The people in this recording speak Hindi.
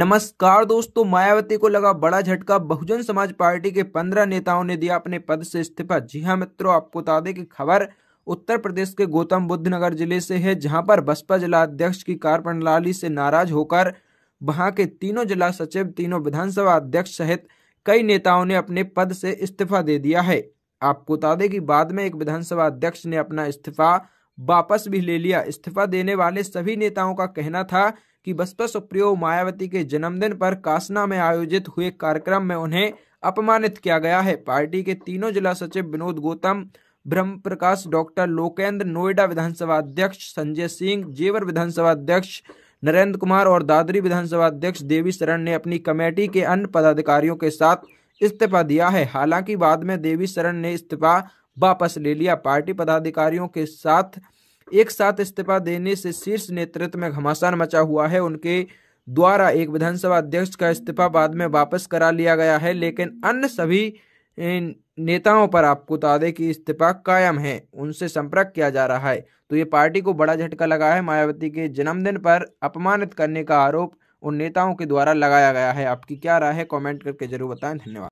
नमस्कार दोस्तों मायावती को लगा बड़ा झटका बहुजन समाज पार्टी के पंद्रह नेताओं ने दिया अपने पद से इस्तीफा जी हाँ मित्रों आपको बता दें कि खबर उत्तर प्रदेश के गौतम बुद्ध नगर जिले से है जहां पर बसपा जिला अध्यक्ष की प्रणाली से नाराज होकर वहां के तीनों जिला सचिव तीनों विधानसभा अध्यक्ष सहित कई नेताओं ने अपने पद से इस्तीफा दे दिया है आपको बता दें कि बाद में एक विधानसभा अध्यक्ष ने अपना इस्तीफा वापस भी ले लिया इस्तीफा देने वाले सभी नेताओं का कहना था कि बसपा सुप्रियो मायावती के जन्मदिन पर कासना में आयोजित हुए कार्यक्रम में उन्हें अपमानित किया गया है पार्टी के तीनों जिला सचिव विनोद गौतम ब्रह्म प्रकाश डॉक्टर लोकेंद्र नोएडा विधानसभा अध्यक्ष संजय सिंह जेवर विधानसभा अध्यक्ष नरेंद्र कुमार और दादरी विधानसभा अध्यक्ष देवी शरण ने अपनी कमेटी के अन्य पदाधिकारियों के साथ इस्तीफा दिया है हालांकि बाद में देवी शरण ने इस्तीफा वापस ले लिया पार्टी पदाधिकारियों के साथ एक साथ इस्तीफा देने से शीर्ष नेतृत्व में घमासान मचा हुआ है उनके द्वारा एक विधानसभा अध्यक्ष का इस्तीफा बाद में वापस करा लिया गया है लेकिन अन्य सभी नेताओं पर आपको बता दें कि इस्तीफा कायम है उनसे संपर्क किया जा रहा है तो ये पार्टी को बड़ा झटका लगा है मायावती के जन्मदिन पर अपमानित करने का आरोप उन नेताओं के द्वारा लगाया गया है आपकी क्या राय है कमेंट करके जरूर बताएं धन्यवाद